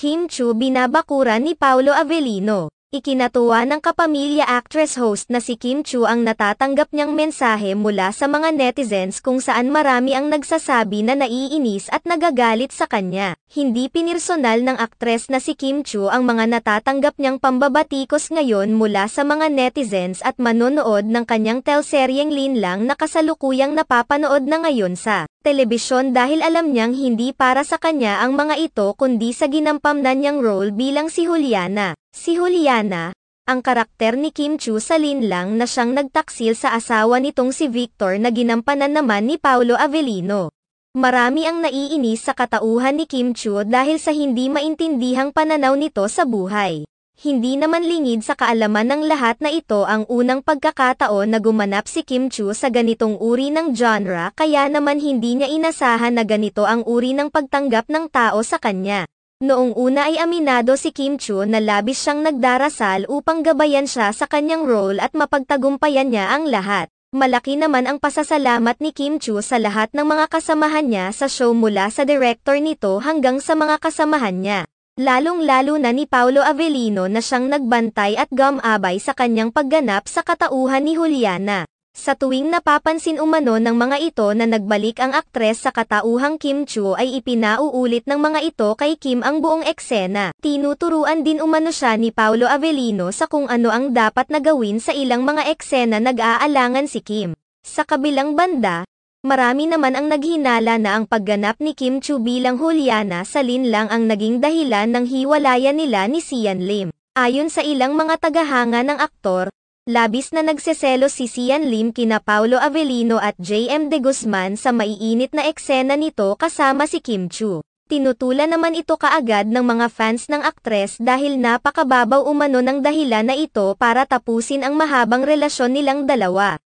Kim Chu binabakuran ni Paulo Avellino. Ikinatuwa ng kapamilya actress-host na si Kim Chu ang natatanggap niyang mensahe mula sa mga netizens kung saan marami ang nagsasabi na naiinis at nagagalit sa kanya. Hindi pinirsonal ng actress na si Kim Chu ang mga natatanggap niyang pambabatikos ngayon mula sa mga netizens at manonood ng kanyang telseryeng Lin Lang na kasalukuyang napapanood na ngayon sa telebisyon dahil alam niyang hindi para sa kanya ang mga ito kundi sa ginampamnan niyang role bilang si Juliana. Si Juliana, ang karakter ni Kim Chu sa Lin Lang na siyang nagtaksil sa asawa nitong si Victor na ginampanan naman ni Paolo Avellino. Marami ang naiinis sa katauhan ni Kim Chu dahil sa hindi maintindihang pananaw nito sa buhay. Hindi naman lingid sa kaalaman ng lahat na ito ang unang pagkakataon na gumanap si Kim Chu sa ganitong uri ng genre kaya naman hindi niya inasahan na ganito ang uri ng pagtanggap ng tao sa kanya. Noong una ay aminado si Kim Chu na labis siyang nagdarasal upang gabayan siya sa kanyang role at mapagtagumpayan niya ang lahat. Malaki naman ang pasasalamat ni Kim Chu sa lahat ng mga kasamahan niya sa show mula sa director nito hanggang sa mga kasamahan niya. Lalong-lalo na ni Paolo Avellino na siyang nagbantay at gumabay sa kanyang pagganap sa katauhan ni Juliana. Sa tuwing napapansin umano ng mga ito na nagbalik ang aktres sa katauhang Kim Chu ay ipinauulit ng mga ito kay Kim ang buong eksena. Tinuturuan din umano siya ni Paolo Avellino sa kung ano ang dapat na gawin sa ilang mga eksena nag-aalangan si Kim. Sa kabilang banda, marami naman ang naghinala na ang pagganap ni Kim Chu bilang Juliana sa Lin lang ang naging dahilan ng hiwalayan nila ni Sian Lim. Ayon sa ilang mga tagahanga ng aktor, Labis na nagseselo si Sian Lim kina Paolo Avellino at JM De Guzman sa maiinit na eksena nito kasama si Kim Chu. Tinutulan naman ito kaagad ng mga fans ng aktres dahil napakababaw umano ng dahilan na ito para tapusin ang mahabang relasyon nilang dalawa.